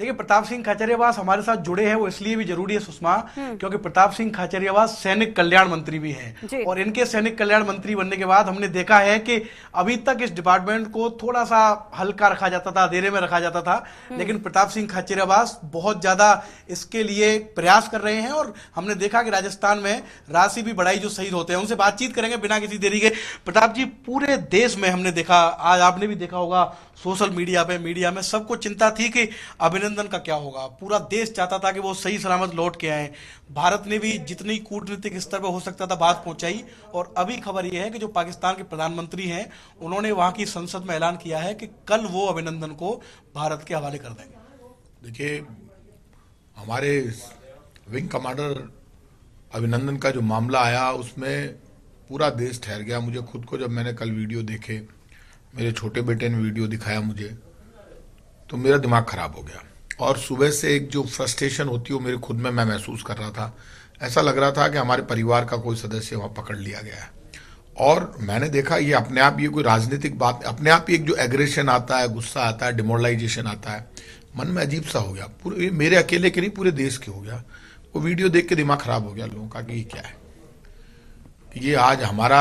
देखिए प्रताप सिंह खाचरियावास हमारे साथ जुड़े हैं वो इसलिए भी जरूरी है सुषमा हम्म। क्योंकि प्रताप सिंह खाचरियावास सैनिक कल्याण मंत्री भी हैं और इनके सैनिक कल्याण मंत्री बनने के बाद हमने देखा है कि अभी तक इस डिपार्टमेंट को थोड़ा सा हल्का रखा जाता था अधेरे में रखा जाता था हम्म। लेकिन प्रताप सिंह खाचरियावास बहुत ज्यादा इसके लिए प्रयास कर रहे हैं और हमने देखा कि राजस्थान में राशि भी बढ़ाई जो शहीद होते हैं उनसे बातचीत करेंगे बिना किसी देरी के प्रताप जी पूरे देश में हमने देखा आज आपने भी देखा होगा सोशल मीडिया पे मीडिया में सबको चिंता थी कि अभिनंदन अभिनंदन का क्या होगा पूरा देश चाहता था कि वो सही सलामत लौट के आए भारत ने भी जितनी कूटनीतिक स्तर पर हो सकता था बात पहुंचाई और अभी खबर यह है कि जो पाकिस्तान के प्रधानमंत्री हैं उन्होंने वहां की संसद में ऐलान किया है कि कल वो अभिनंदन को भारत के हवाले कर देंगे देखिए हमारे विंग कमांडर अभिनंदन का जो मामला आया उसमें पूरा देश ठहर गया मुझे खुद को जब मैंने कल वीडियो देखे मेरे छोटे बेटे ने वीडियो दिखाया मुझे तो मेरा दिमाग खराब हो गया और सुबह से एक जो फ्रस्ट्रेशन होती है वो मेरे खुद में मैं महसूस कर रहा था ऐसा लग रहा था कि हमारे परिवार का कोई सदस्य वहाँ पकड़ लिया गया है और मैंने देखा ये अपने आप ये कोई राजनीतिक बात अपने आप ही एक जो एग्रेशन आता है गुस्सा आता है डिमोरलाइजेशन आता है मन में अजीब सा हो गया पूरे मेरे अकेले के नहीं पूरे देश के हो गया वो वीडियो देख के दिमाग खराब हो गया लोगों का कि ये क्या है ये आज हमारा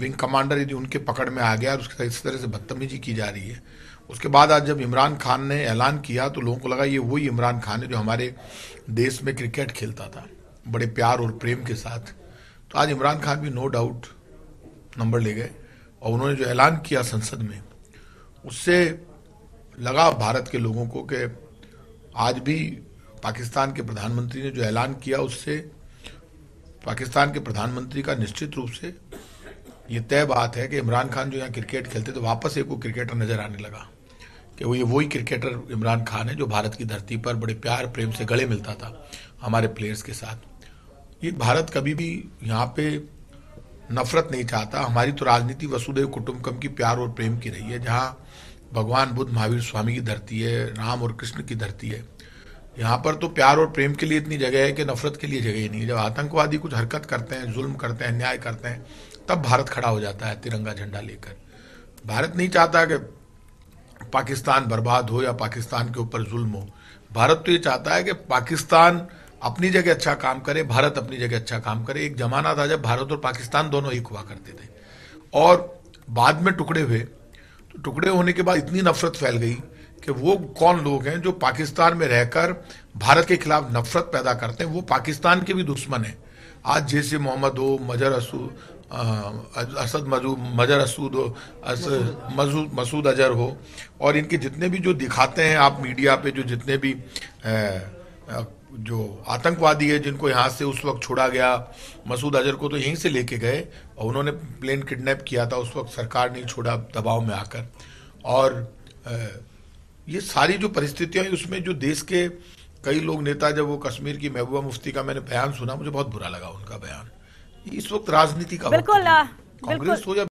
विंग कमांडर यदि उनके पकड़ में आ गया और उसके साथ इस तरह से बदतमीजी की जा रही है उसके बाद आज जब इमरान खान ने ऐलान किया तो लोगों को लगा ये वही इमरान खान है जो हमारे देश में क्रिकेट खेलता था बड़े प्यार और प्रेम के साथ तो आज इमरान खान भी नो डाउट नंबर ले गए और उन्होंने जो ऐलान किया संसद में उससे लगा भारत के लोगों को कि आज भी पाकिस्तान के प्रधानमंत्री ने जो ऐलान किया उससे पाकिस्तान के प्रधानमंत्री का निश्चित रूप से ये तय बात है कि इमरान खान जो यहाँ क्रिकेट खेलते तो वापस एक वो क्रिकेटर नज़र आने लगा कि वो ये वही क्रिकेटर इमरान खान है जो भारत की धरती पर बड़े प्यार प्रेम से गले मिलता था हमारे प्लेयर्स के साथ ये भारत कभी भी यहाँ पे नफरत नहीं चाहता हमारी तो राजनीति वसुदेव कुटुम्बकम की प्यार और प्रेम की रही है जहाँ भगवान बुद्ध महावीर स्वामी की धरती है राम और कृष्ण की धरती है यहाँ पर तो प्यार और प्रेम के लिए इतनी जगह है कि नफरत के लिए जगह ही नहीं है जब आतंकवादी कुछ हरकत करते हैं जुल्म करते हैं न्याय करते हैं तब भारत खड़ा हो जाता है तिरंगा झंडा लेकर भारत नहीं चाहता कि पाकिस्तान बर्बाद हो या पाकिस्तान के ऊपर जुल्म हो भारत तो ये चाहता है कि पाकिस्तान अपनी जगह अच्छा काम करे भारत अपनी जगह अच्छा काम करे एक जमाना था जब भारत और पाकिस्तान दोनों एक हुआ करते थे और बाद में टुकड़े हुए तो टुकड़े होने के बाद इतनी नफरत फैल गई कि वो कौन लोग हैं जो पाकिस्तान में रहकर भारत के खिलाफ नफरत पैदा करते हैं वो पाकिस्तान के भी दुश्मन हैं आज जैसे मोहम्मद हो मजर असू असद मजू मजर असूद हो मसूद मसूद हो और इनके जितने भी जो दिखाते हैं आप मीडिया पे जो जितने भी आ, जो आतंकवादी है जिनको यहाँ से उस वक्त छोड़ा गया मसूद अजहर को तो यहीं से लेके गए और उन्होंने प्लेन किडनैप किया था उस वक्त सरकार ने छोड़ा दबाव में आकर और आ, ये सारी जो परिस्थितियाँ उसमें जो देश के कई लोग नेता जब वो कश्मीर की महबूबा मुफ्ती का मैंने बयान सुना मुझे बहुत बुरा लगा उनका बयान इस वक्त राजनीति का बिल्कुल कांग्रेस हो या